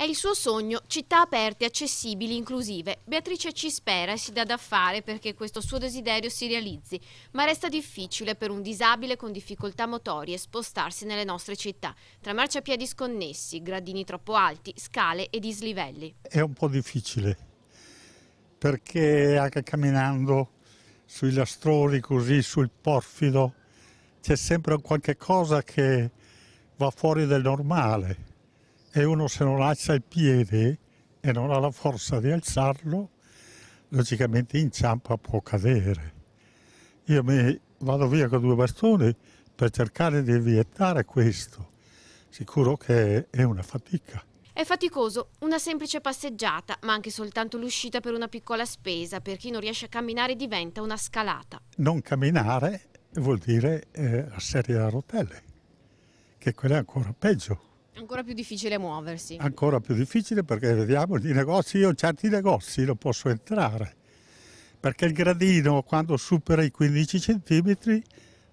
È il suo sogno città aperte, accessibili, inclusive. Beatrice ci spera e si dà da fare perché questo suo desiderio si realizzi, ma resta difficile per un disabile con difficoltà motorie spostarsi nelle nostre città, tra marciapiedi sconnessi, gradini troppo alti, scale e dislivelli. È un po' difficile perché anche camminando sui lastroni così, sul porfido, c'è sempre qualche cosa che va fuori del normale e uno se non alza il piede e non ha la forza di alzarlo, logicamente inciampa, può cadere. Io mi vado via con due bastoni per cercare di vietare questo. Sicuro che è una fatica. È faticoso una semplice passeggiata, ma anche soltanto l'uscita per una piccola spesa. Per chi non riesce a camminare diventa una scalata. Non camminare vuol dire eh, la serie a rotelle, che quella è ancora peggio. Ancora più difficile muoversi. Ancora più difficile perché vediamo i negozi, io in certi negozi non posso entrare, perché il gradino quando supera i 15 centimetri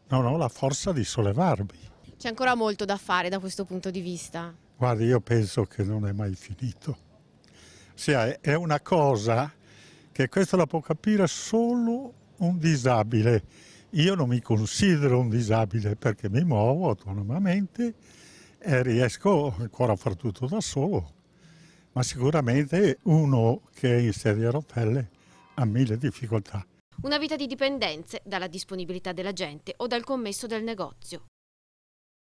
non ho la forza di sollevarmi. C'è ancora molto da fare da questo punto di vista? Guardi, io penso che non è mai finito. Ossia, è una cosa che questo la può capire solo un disabile. Io non mi considero un disabile perché mi muovo autonomamente eh, riesco ancora a far tutto da solo, ma sicuramente uno che è in sedia a rotelle ha mille difficoltà. Una vita di dipendenze dalla disponibilità della gente o dal commesso del negozio.